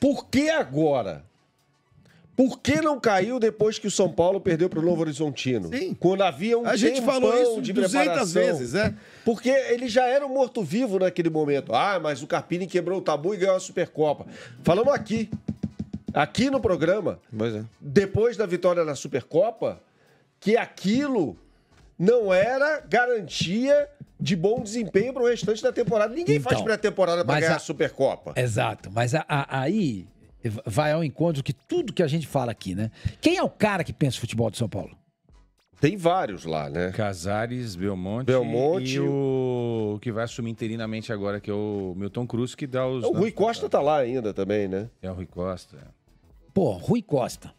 Por que agora? Por que não caiu depois que o São Paulo perdeu para o Novo Horizontino? Sim. Quando havia um A gente falou isso de 200 preparação. vezes, né? Porque ele já era um morto-vivo naquele momento. Ah, mas o Carpini quebrou o tabu e ganhou a Supercopa. Falamos aqui. Aqui no programa. É. Depois da vitória na Supercopa, que aquilo não era garantia de bom desempenho para o restante da temporada. Ninguém então, faz pré-temporada para ganhar a, Supercopa. Exato, mas a, a, aí vai ao encontro que tudo que a gente fala aqui, né? Quem é o cara que pensa o futebol de São Paulo? Tem vários lá, né? Casares, Belmonte, Belmonte e o... que vai assumir interinamente agora, que é o Milton Cruz, que dá os... É, o Rui Costa tá lá ainda também, né? É o Rui Costa. Pô, Rui Costa.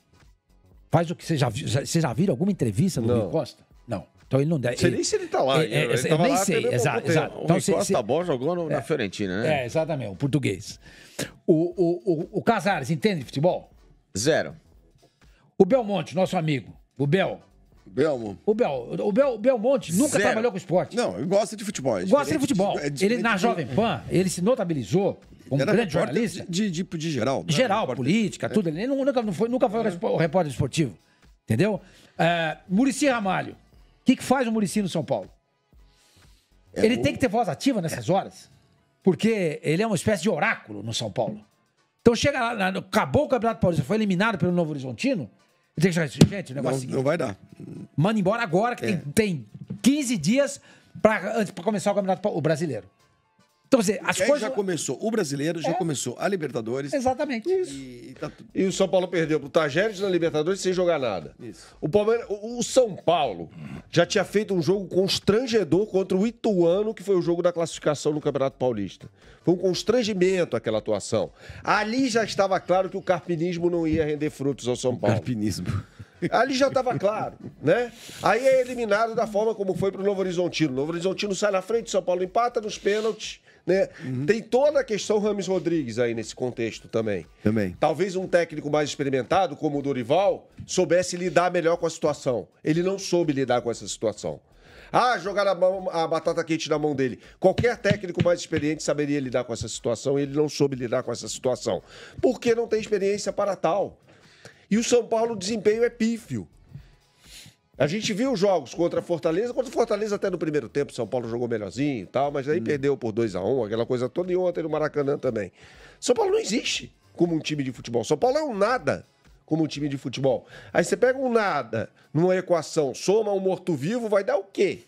Faz o que você já viu? Vocês já viram alguma entrevista do Não. Rui Costa? Não. Então ele não deve. Sei nem se ele tá lá. É, né? é, ele, é, nem lá, sei, exato. exato. Então, o Costa se, bom jogou no, é, na Fiorentina, né? É, exatamente, o português. O, o, o, o Casares entende futebol? Zero. O Belmonte, nosso amigo. O Bel. Belmo. O, Bel, o, Bel, o Belmonte nunca Zero. trabalhou com esporte. Não, ele gosta de futebol. É gosta de futebol. É ele, na Jovem Pan, ele se notabilizou como Era grande jornalista. De, de, de, de geral. Né? Geral, política, é. tudo. Ele nunca, nunca foi, nunca foi é. o repórter esportivo. Entendeu? Uh, Murici Ramalho que, que faz o Murici no São Paulo? É ele o... tem que ter voz ativa nessas é. horas, porque ele é uma espécie de oráculo no São Paulo. Então chega lá, acabou o Campeonato Paulista, foi eliminado pelo Novo Horizontino. Ele tem que chegar gente, o negócio é não, seguinte, não vai dar. Manda embora agora, que é. tem, tem 15 dias para começar o Campeonato o Brasileiro. Então, dizer, as e coisas. já começou. O brasileiro já é. começou. A Libertadores. Exatamente. Isso. E, tá... e o São Paulo perdeu pro Tajeres na Libertadores sem jogar nada. Isso. O, o São Paulo já tinha feito um jogo constrangedor contra o Ituano, que foi o jogo da classificação no Campeonato Paulista. Foi um constrangimento aquela atuação. Ali já estava claro que o carpinismo não ia render frutos ao São Paulo. O carpinismo. Ali já estava claro, né? Aí é eliminado da forma como foi para o Novo Horizontino. Novo Horizontino sai na frente, São Paulo empata nos pênaltis. Né? Uhum. Tem toda a questão Rames Rodrigues aí nesse contexto também. Também. Talvez um técnico mais experimentado, como o Dorival, soubesse lidar melhor com a situação. Ele não soube lidar com essa situação. Ah, jogar a, mão, a batata quente na mão dele. Qualquer técnico mais experiente saberia lidar com essa situação e ele não soube lidar com essa situação. Porque não tem experiência para tal. E o São Paulo, o desempenho é pífio. A gente viu jogos contra Fortaleza, contra Fortaleza até no primeiro tempo, São Paulo jogou melhorzinho e tal, mas aí hum. perdeu por 2 a 1 um, aquela coisa toda, e ontem no Maracanã também. São Paulo não existe como um time de futebol. São Paulo é um nada como um time de futebol. Aí você pega um nada numa equação, soma um morto-vivo, vai dar o quê?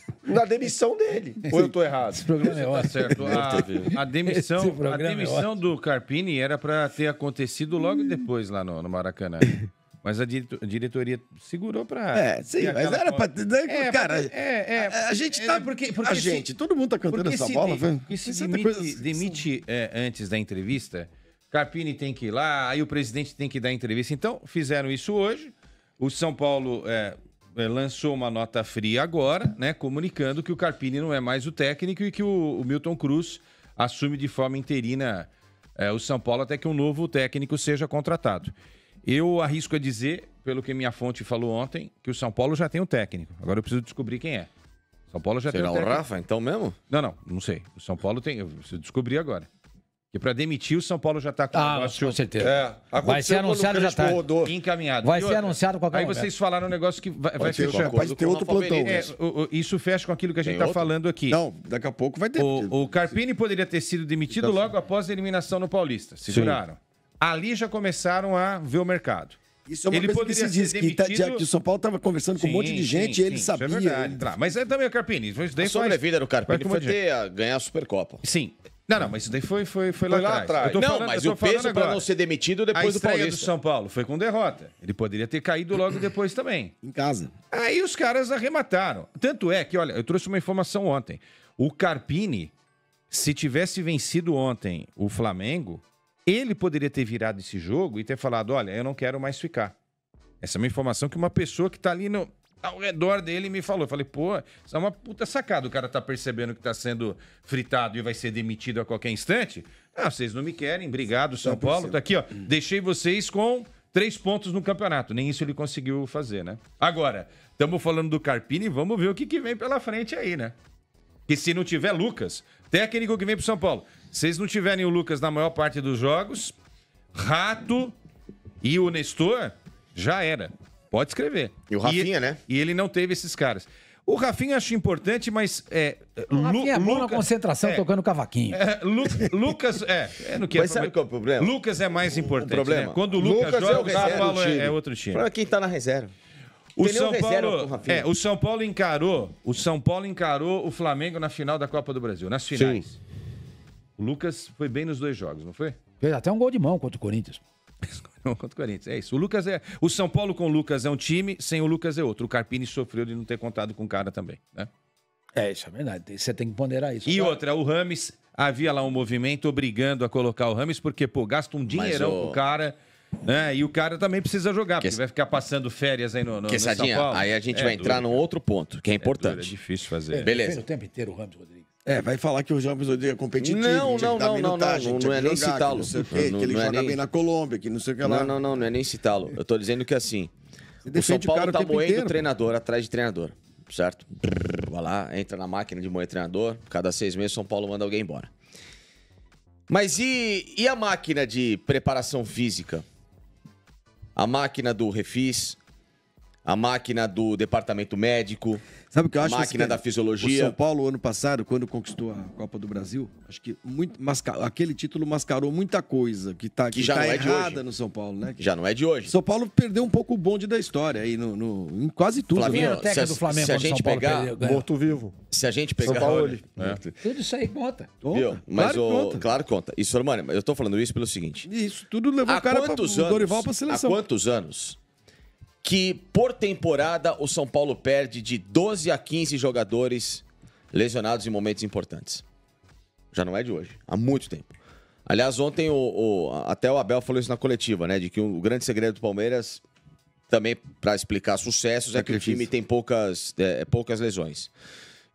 na demissão dele. Ou eu estou errado? Esse programa é tá ótimo. Tá certo. A, a demissão, a é demissão é do Carpini era para ter acontecido logo depois lá no, no Maracanã. Mas a diretoria segurou para. É, sim, mas era para. Né, é, cara, é, é, a, a gente é, tá. É, porque, porque a se, gente, todo mundo tá cantando essa bola. De, porque se demite, coisa, demite é, antes da entrevista, Carpini tem que ir lá, aí o presidente tem que dar entrevista. Então, fizeram isso hoje. O São Paulo é, é, lançou uma nota fria agora, né, comunicando que o Carpini não é mais o técnico e que o, o Milton Cruz assume de forma interina é, o São Paulo até que um novo técnico seja contratado. Eu arrisco a dizer, pelo que minha fonte falou ontem, que o São Paulo já tem um técnico. Agora eu preciso descobrir quem é. São Paulo já Será tem um técnico. o Rafa, então mesmo? Não, não, não sei. O São Paulo tem, eu preciso descobrir agora. Que para demitir, o São Paulo já está com ah, o negócio. Com certeza. É, vai ser anunciado já tá encaminhado. Vai e ser outra, anunciado qualquer Aí vocês falaram um negócio que vai, vai fechar. Vai ter outro plantão. É, o, o, isso fecha com aquilo que a gente está falando aqui. Não, daqui a pouco vai ter. O, o Carpini poderia ter sido demitido tá logo após a eliminação no Paulista. Seguraram. juraram. Ali já começaram a ver o mercado. Isso é uma ele coisa que se diz, que, tá, que o São Paulo estava conversando sim, com um monte de gente sim, e ele sim, é sabia. É ele... Tá, mas é também o Carpini. A sobrevida do Carpini foi ter, ganhar a Supercopa. Sim, não, não, mas isso daí foi, foi, foi, foi lá, lá atrás. Não, falando, mas o peso para não ser demitido depois do Paulista. do São Paulo foi com derrota. Ele poderia ter caído logo depois também. Em casa. Aí os caras arremataram. Tanto é que, olha, eu trouxe uma informação ontem. O Carpini, se tivesse vencido ontem o Flamengo, ele poderia ter virado esse jogo e ter falado: olha, eu não quero mais ficar. Essa é uma informação que uma pessoa que está ali no, ao redor dele me falou. Eu falei, pô, isso é uma puta sacada. O cara tá percebendo que tá sendo fritado e vai ser demitido a qualquer instante. Ah, vocês não me querem, obrigado, São Paulo. Tá aqui, ó. Deixei vocês com três pontos no campeonato. Nem isso ele conseguiu fazer, né? Agora, estamos falando do Carpini, vamos ver o que, que vem pela frente aí, né? Que se não tiver Lucas, técnico que vem pro São Paulo. Se vocês não tiverem o Lucas na maior parte dos jogos, Rato e o Nestor, já era. Pode escrever. E o Rafinha, e, né? E ele não teve esses caras. O Rafinha acho importante, mas é. O Rafinha é Lu, é Lucas, concentração é, tocando cavaquinho. É, Lu, Lucas é, é no que é mas é, sabe qual é o problema? Lucas é mais importante. O né? problema. Né? Quando o Lucas, Lucas joga, é o São Paulo é, é, outro time. Para é quem tá na reserva. O São, Paulo, é, o São Paulo encarou, o São Paulo encarou o Flamengo na final da Copa do Brasil, nas finais. Sim. O Lucas foi bem nos dois jogos, não foi? Fez até um gol de mão contra o Corinthians. Não, contra o Corinthians. É isso. O Lucas é. O São Paulo com o Lucas é um time, sem o Lucas é outro. O Carpini sofreu de não ter contado com o cara também, né? É, isso é verdade. Você tem que ponderar isso. E cara. outra, o Rames, havia lá um movimento obrigando a colocar o Rames, porque, pô, gasta um dinheirão o... pro cara. Né? E o cara também precisa jogar, porque que... vai ficar passando férias aí no, no, Quesadinha, no São Paulo. Aí a gente é vai duro, entrar cara. num outro ponto, que é importante. É, duro, é difícil fazer. Beleza. O tempo inteiro o Rames, Rodrigo. É, vai falar que o João Zodíaco é competitivo. Não, não, não, não, não, é não, é nem citá-lo. que ele é joga bem na Colômbia, que não sei o que lá. Não, não, não, não é nem citá-lo. Eu tô dizendo que assim, o São Paulo tá moendo treinador atrás de treinador, certo? Vai lá, entra na máquina de moer treinador, cada seis meses São Paulo manda alguém embora. Mas e, e a máquina de preparação física? A máquina do refis, a máquina do departamento médico, Sabe o que eu acho? a máquina da fisiologia. O São Paulo, ano passado, quando conquistou a Copa do Brasil, acho que muito, masca, aquele título mascarou muita coisa que está que que já tá não é errada de hoje. no São Paulo, né? Que já não é de hoje. São Paulo perdeu um pouco o bonde da história aí no, no- em quase tudo. né? se a- do Flamengo se a gente São Paulo pegar- perdeu, Morto-vivo. Se a gente pegar. São Paulo. É. Tudo isso aí conta. Conta. Mas claro, o. conta. Claro, conta. Isso, mano, eu tô falando isso pelo seguinte. Isso tudo levou o cara para o Dorival para seleção. Há quantos anos que por temporada o São Paulo perde de 12 a 15 jogadores lesionados em momentos importantes. Já não é de hoje, há muito tempo. Aliás, ontem o, o, até o Abel falou isso na coletiva, né? De que o grande segredo do Palmeiras, também para explicar sucessos, é, é que, que o time tem poucas, é, poucas lesões.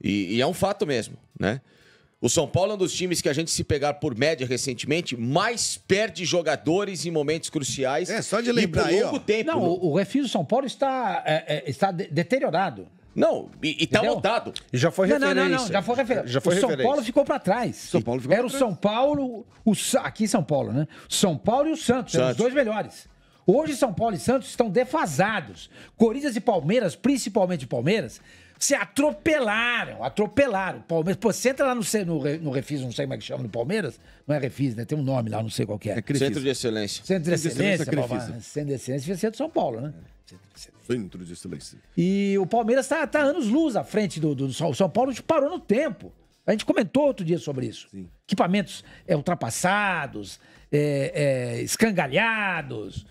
E, e, é um fato mesmo, né? O São Paulo é um dos times que a gente se pegar por média recentemente, mais perde jogadores em momentos cruciais. É, só de lembrar e por longo aí, tempo. Não, né? o, refis do São Paulo está, é, é está deteriorado. Não, e, e tá E já foi referência. Não, não, não, não já foi referência. Já foi o São referência. Paulo ficou para trás. São Paulo ficou Era o São Paulo, o, aqui em São Paulo, né? São Paulo e o Santos, Santos. eram os dois melhores. Hoje São Paulo e Santos estão defasados. Corinthians e Palmeiras, principalmente Palmeiras, se atropelaram, atropelaram. Palmeiras, pô, você entra lá no, no, no Refis, não sei como é que chama, no Palmeiras, não é Refis, né? Tem um nome lá, não sei qual que é. é Excelência. Centro de Excelência. Centro de Excelência, é né? Centro de Excelência devia de São Paulo, né? Centro de Excelência. E o Palmeiras tá, tá anos luz à frente do, do São, São Paulo, a gente parou no tempo. A gente comentou outro dia sobre isso. Sim. Equipamentos é, ultrapassados, é, é, escangalhados,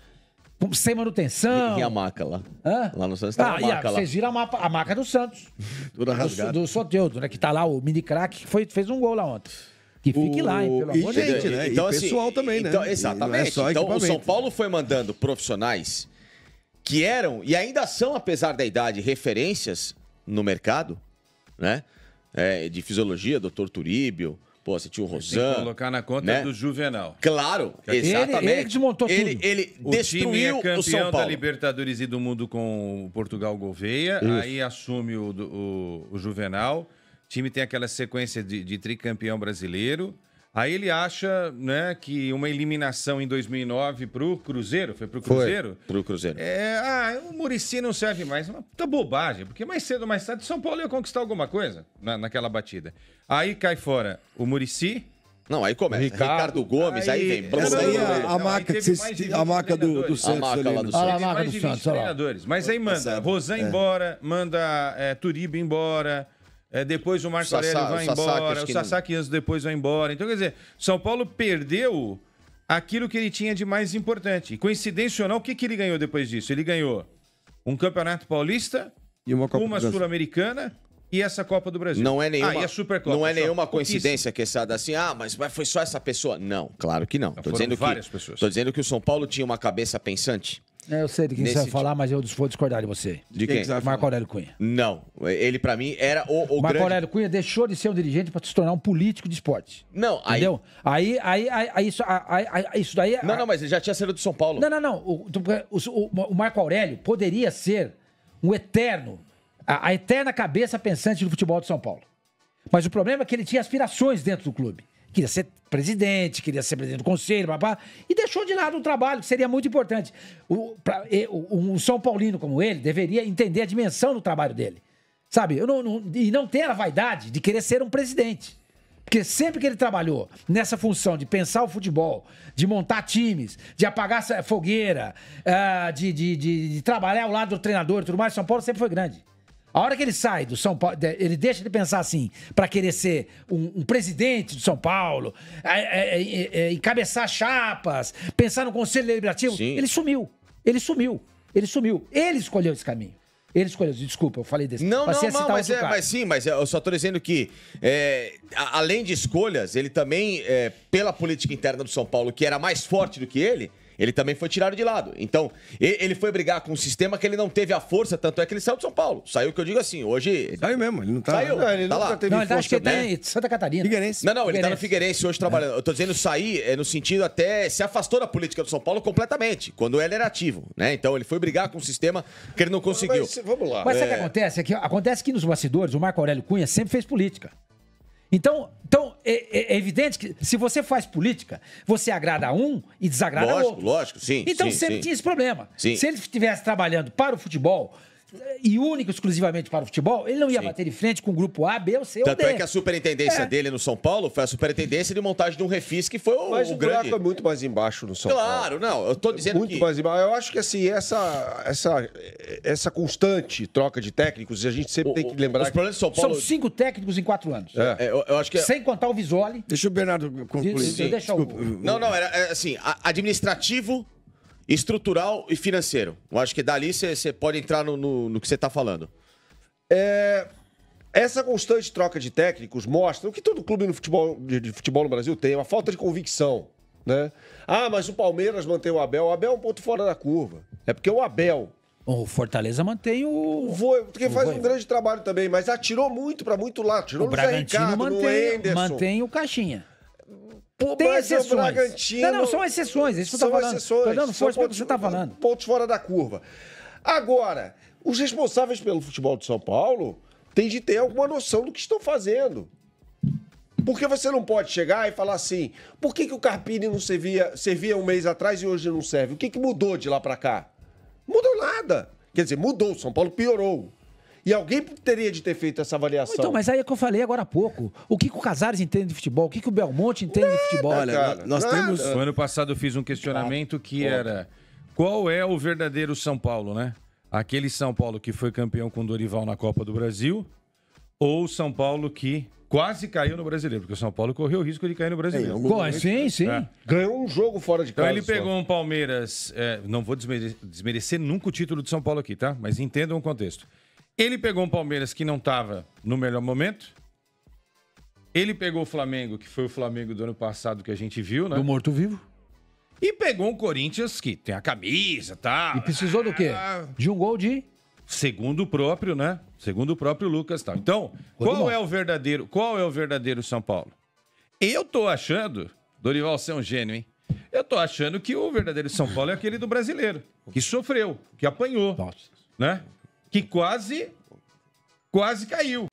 sem manutenção. E a maca lá. Hã? Lá no Santos tá ah, a maca lá. Vocês viram a, mapa, a maca do Santos. Toda rasgada. Do, do Soteudo, né? Que tá lá, o mini crack, que foi, fez um gol lá ontem. Que fique o... lá, hein, pelo e amor de Deus. Gente, né? Então, e assim, pessoal também, né? Então, exatamente. É então, o São Paulo foi mandando profissionais que eram, e ainda são, apesar da idade, referências no mercado, né? É, de fisiologia, doutor Turíbio, Pô, você tinha o Rosan. Tem colocar na conta né? do Juvenal. Claro, exatamente. Ele, ele desmontou ele, tudo. Ele o destruiu time é campeão o São Paulo. da Libertadores e do Mundo com o Portugal Gouveia. Isso. Aí assume o, o, o Juvenal. O time tem aquela sequência de, de tricampeão brasileiro. Aí ele acha né, que uma eliminação em 2009 para o Cruzeiro, foi para o Cruzeiro? Para o Cruzeiro. É, ah, o Murici não serve mais. Uma puta tá bobagem, porque mais cedo ou mais tarde São Paulo ia conquistar alguma coisa na, naquela batida. Aí cai fora o Murici. Não, aí começa. Ricardo, Ricardo Gomes, aí, aí vem. Blum, aí a, a, marca, aí se, a marca do, do Santos. A marca ali, lá né? do Santos. A marca do Santos, Mas aí é, manda tá Rosan é. embora, manda é, Turiba embora. É, depois o Marco Aurélio vai embora, o Sasaki que anos depois vai embora. Então, quer dizer, São Paulo perdeu aquilo que ele tinha de mais importante. E coincidência ou não, o que, que ele ganhou depois disso? Ele ganhou um Campeonato Paulista, e uma, uma Sul-Americana e essa Copa do Brasil. Não é nenhuma, ah, e a Supercopa, não é nenhuma coincidência que é essa assim, ah, mas foi só essa pessoa. Não, claro que não. Estou tô dizendo várias que, pessoas. dizendo que o São Paulo tinha uma cabeça pensante é, eu sei de quem você vai falar, mas eu vou discordar de você. De quem? Marco Aurélio Cunha. Não, ele para mim era o, o Marco grande... Aurélio Cunha deixou de ser um dirigente para se tornar um político de esporte. Não, aí... Entendeu? Aí, aí, aí, aí isso, aí, aí, isso daí... É não, não, mas ele já tinha saído do São Paulo. Não, não, não. O, o, o Marco Aurélio poderia ser um eterno, a, a eterna cabeça pensante do futebol de São Paulo. Mas o problema é que ele tinha aspirações dentro do clube queria ser presidente, queria ser presidente do conselho, papá, e deixou de lado um trabalho, que seria muito importante. O, pra, um São Paulino como ele deveria entender a dimensão do trabalho dele. Sabe? Não, não, e não ter a vaidade de querer ser um presidente. Porque sempre que ele trabalhou nessa função de pensar o futebol, de montar times, de apagar fogueira, ah, de, de, de, de trabalhar ao lado do treinador e tudo mais, São Paulo sempre foi grande. A hora que ele sai do São Paulo, ele deixa de pensar assim, para querer ser um, um, presidente de São Paulo, é é, é, é, é, encabeçar chapas, pensar no Conselho Deliberativo. Sim. Ele sumiu. Ele sumiu. Ele sumiu. Ele escolheu esse caminho. Ele escolheu, desculpa, eu falei desse. Não, Passei não, não, mas, é, mas, sim, mas é, eu só estou dizendo que, é, além de escolhas, ele também, é, pela política interna do São Paulo, que era mais forte do que ele, ele também foi tirado de lado. Então, ele foi brigar com um sistema que ele não teve a força, tanto é que ele saiu de São Paulo. Saiu que eu digo assim, hoje. Saiu mesmo, ele não tá. Saiu. Não, ele tá lá. teve não, ele tá força, acho que ele né? tá em Santa Catarina. Figueirense. Não, não, Figueirense. ele tá no Figueirense hoje trabalhando. É. Eu tô dizendo sair é, no sentido até se afastou da política do São Paulo completamente, quando ele era ativo, né? Então ele foi brigar com um sistema que ele não conseguiu. Mas, vamos lá. Mas sabe o é... que acontece? É que, acontece que nos bastidores o Marco Aurélio Cunha sempre fez política. Então, então é, é, é, evidente que se você faz política, você agrada um e desagrada lógico, outro. Lógico, lógico, sim. Então sim, sempre sim. tinha esse problema. Sim. Se ele estivesse trabalhando para o futebol, e único exclusivamente para o futebol, ele não ia Sim. bater de frente com o grupo A, B ou C Tanto ou D. é que a superintendência é. dele no São Paulo foi a superintendência de montagem de um refis que foi o, Mas o, o grande... é muito mais embaixo no São claro, Paulo. Claro, não, eu tô é dizendo Muito que... mais embaixo. Eu acho que assim, essa, essa, essa constante troca de técnicos, a gente sempre o, tem que lembrar... Os problemas do São Paulo... São cinco técnicos em quatro anos. É. é eu, eu, acho que... É- Sem contar o Visoli. Deixa o Bernardo concluir. Sim. Sim. Deixa o... Não, não, era assim, administrativo Estrutural e financeiro. Eu acho que dali você pode entrar no, no, no que você está falando. É, essa constante troca de técnicos mostra o que todo clube no futebol, de, de, futebol no Brasil tem, é uma falta de convicção. Né? Ah, mas o Palmeiras mantém o Abel. O Abel é um ponto fora da curva. É porque o Abel. O Fortaleza mantém o. Foi, porque o faz um grande trabalho também, mas atirou muito para muito lado. Tirou o no Bragantino Zé Ricardo, mantém, no mantém o Caixinha. É o tem exceções. Bragantino. Não, não, são exceções. É isso são exceções. Estou dando força para o que você está falando. Pontos fora da curva. Agora, os responsáveis pelo futebol de São Paulo têm de ter alguma noção do que estão fazendo. Porque você não pode chegar e falar assim: por que, que o Carpini não servia, servia um mês atrás e hoje não serve? O que, que mudou de lá para cá? Mudou nada. Quer dizer, mudou, São Paulo piorou. E alguém teria de ter feito essa avaliação. Então, mas aí é o que eu falei agora há pouco. O que, que o Casares entende de futebol? O que, que o Belmonte entende Nada, de futebol? Olha, cara, nós Nada. temos. No ano passado eu fiz um questionamento que era: qual é o verdadeiro São Paulo, né? Aquele São Paulo que foi campeão com Dorival na Copa do Brasil ou São Paulo que quase caiu no brasileiro, porque o São Paulo correu o risco de cair no brasileiro. É, sim, né? sim. É. Ganhou um jogo fora de então, casa. Então ele pegou só. um Palmeiras. É, não vou desmerecer, desmerecer, nunca o título de São Paulo aqui, tá? Mas entendam o contexto. Ele pegou um Palmeiras que não estava no melhor momento. Ele pegou o Flamengo, que foi o Flamengo do ano passado que a gente viu, né? Do morto-vivo. E pegou um Corinthians que tem a camisa, tá? E precisou do quê? Ah. De um gol de segundo o próprio, né? Segundo o próprio Lucas, tá? Então, qual é o verdadeiro? Qual é o verdadeiro São Paulo? Eu tô achando, Dorival, você é um gênio, hein? Eu tô achando que o verdadeiro São Paulo é aquele do brasileiro, que sofreu, que apanhou, Nossa. né? que quase quase caiu.